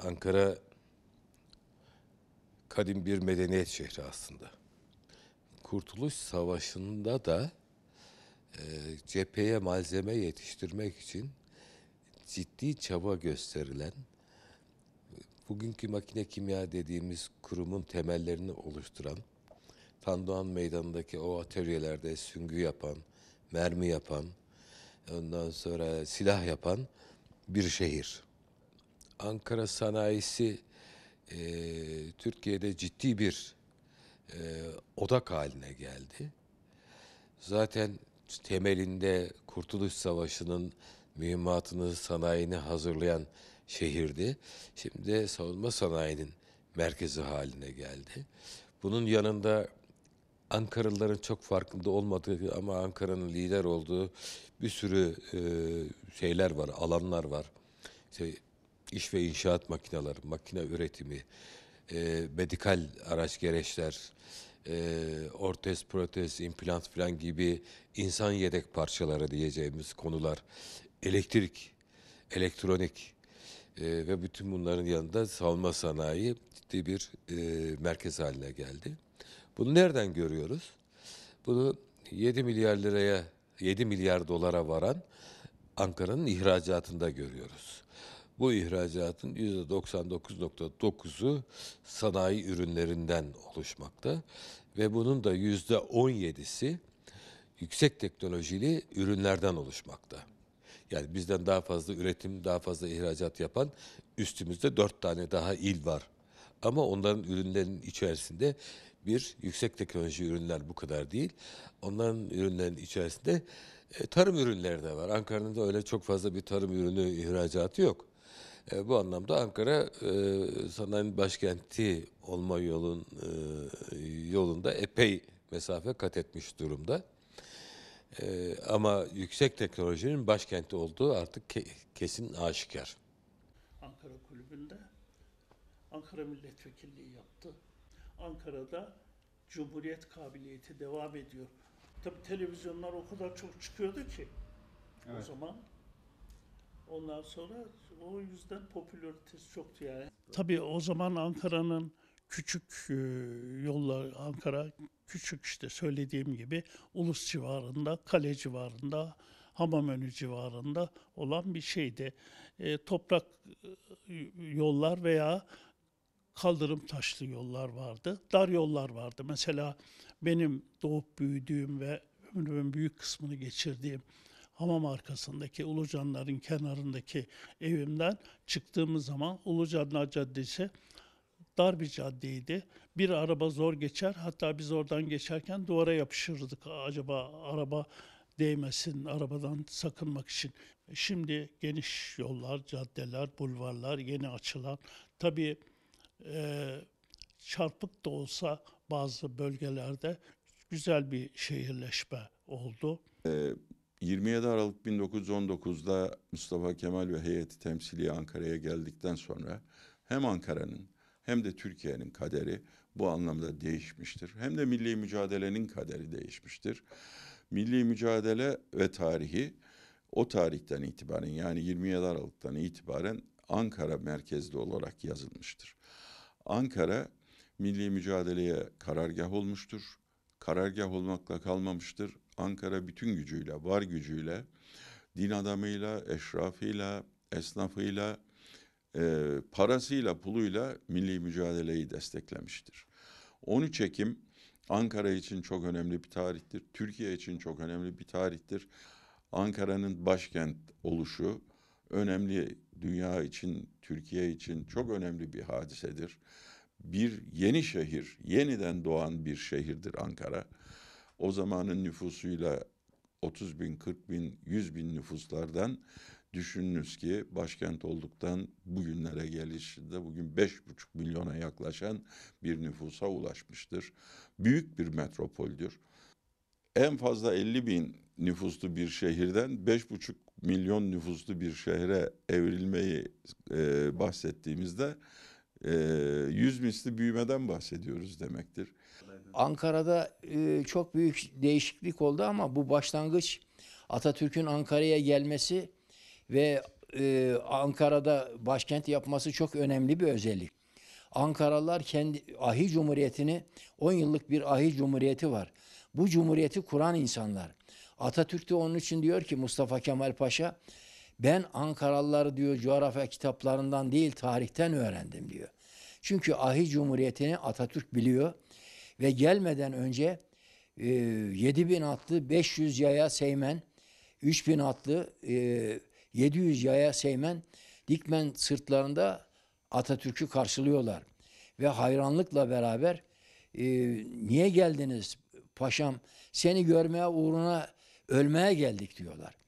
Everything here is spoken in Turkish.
Ankara kadim bir medeniyet şehri aslında. Kurtuluş Savaşı'nda da e, cepheye malzeme yetiştirmek için ciddi çaba gösterilen bugünkü makine kimya dediğimiz kurumun temellerini oluşturan Tandoğan Meydanı'ndaki o atölyelerde süngü yapan, mermi yapan, ondan sonra silah yapan bir şehir. Ankara sanayisi e, Türkiye'de ciddi bir e, odak haline geldi. Zaten temelinde Kurtuluş Savaşı'nın mühimmatını, sanayini hazırlayan şehirdi. Şimdi savunma sanayinin merkezi haline geldi. Bunun yanında Ankaralıların çok farkında olmadığı ama Ankara'nın lider olduğu bir sürü e, şeyler var, alanlar var. İşte iş ve inşaat makineleri, makine üretimi, e, medikal araç gereçler, e, ortez, protez, implant falan gibi insan yedek parçaları diyeceğimiz konular, elektrik, elektronik e, ve bütün bunların yanında savunma sanayi ciddi bir e, merkez haline geldi. Bunu nereden görüyoruz? Bunu 7 milyar liraya, 7 milyar dolara varan Ankara'nın ihracatında görüyoruz. Bu ihracatın %99.9'u sanayi ürünlerinden oluşmakta ve bunun da %17'si yüksek teknolojili ürünlerden oluşmakta. Yani bizden daha fazla üretim, daha fazla ihracat yapan üstümüzde dört tane daha il var. Ama onların ürünlerinin içerisinde bir yüksek teknoloji ürünler bu kadar değil. Onların ürünlerin içerisinde e, tarım ürünleri de var. Ankara'nın da öyle çok fazla bir tarım ürünü ihracatı yok. E, bu anlamda Ankara e, sanayinin başkenti olma yolun e, yolunda epey mesafe kat etmiş durumda. E, ama yüksek teknolojinin başkenti olduğu artık ke- kesin aşikar. Ankara Kulübü'nde Ankara Milletvekilliği yaptı. Ankara'da Cumhuriyet kabiliyeti devam ediyor. Tabi televizyonlar o kadar çok çıkıyordu ki evet. o zaman Ondan sonra o yüzden popülaritesi çoktu yani. Tabii o zaman Ankara'nın küçük e, yollar Ankara küçük işte söylediğim gibi Ulus civarında, Kale civarında, Hamamönü civarında olan bir şeydi. E, toprak e, yollar veya kaldırım taşlı yollar vardı. Dar yollar vardı. Mesela benim doğup büyüdüğüm ve ömrümün büyük kısmını geçirdiğim hamam arkasındaki Ulucanların kenarındaki evimden çıktığımız zaman Ulucanlar Caddesi dar bir caddeydi. Bir araba zor geçer. Hatta biz oradan geçerken duvara yapışırdık. Acaba araba değmesin arabadan sakınmak için. Şimdi geniş yollar, caddeler, bulvarlar yeni açılan. Tabii e, çarpık da olsa bazı bölgelerde güzel bir şehirleşme oldu. Ee, 27 Aralık 1919'da Mustafa Kemal ve heyeti temsili Ankara'ya geldikten sonra hem Ankara'nın hem de Türkiye'nin kaderi bu anlamda değişmiştir. Hem de milli mücadelenin kaderi değişmiştir. Milli mücadele ve tarihi o tarihten itibaren yani 27 Aralık'tan itibaren Ankara merkezli olarak yazılmıştır. Ankara milli mücadeleye karargah olmuştur karargah olmakla kalmamıştır. Ankara bütün gücüyle, var gücüyle, din adamıyla, eşrafıyla, esnafıyla, e, parasıyla, puluyla milli mücadeleyi desteklemiştir. 13 Ekim Ankara için çok önemli bir tarihtir. Türkiye için çok önemli bir tarihtir. Ankara'nın başkent oluşu önemli dünya için, Türkiye için çok önemli bir hadisedir bir yeni şehir, yeniden doğan bir şehirdir Ankara. O zamanın nüfusuyla 30 bin, 40 bin, 100 bin nüfuslardan düşününüz ki başkent olduktan bugünlere gelişinde bugün 5,5 milyona yaklaşan bir nüfusa ulaşmıştır. Büyük bir metropoldür. En fazla 50 bin nüfuslu bir şehirden 5,5 milyon nüfuslu bir şehre evrilmeyi e, bahsettiğimizde ee, yüz misli büyümeden bahsediyoruz demektir. Ankara'da e, çok büyük değişiklik oldu ama bu başlangıç Atatürk'ün Ankara'ya gelmesi ve e, Ankara'da başkent yapması çok önemli bir özellik. Ankaralılar kendi ahi cumhuriyetini 10 yıllık bir ahi cumhuriyeti var. Bu cumhuriyeti kuran insanlar. Atatürk de onun için diyor ki Mustafa Kemal Paşa ben Ankaralıları diyor coğrafya kitaplarından değil tarihten öğrendim diyor. Çünkü Ahi Cumhuriyeti'ni Atatürk biliyor ve gelmeden önce e, 7 bin atlı 500 yaya seymen, 3 bin atlı e, 700 yaya seymen dikmen sırtlarında Atatürk'ü karşılıyorlar. Ve hayranlıkla beraber e, niye geldiniz paşam seni görmeye uğruna ölmeye geldik diyorlar.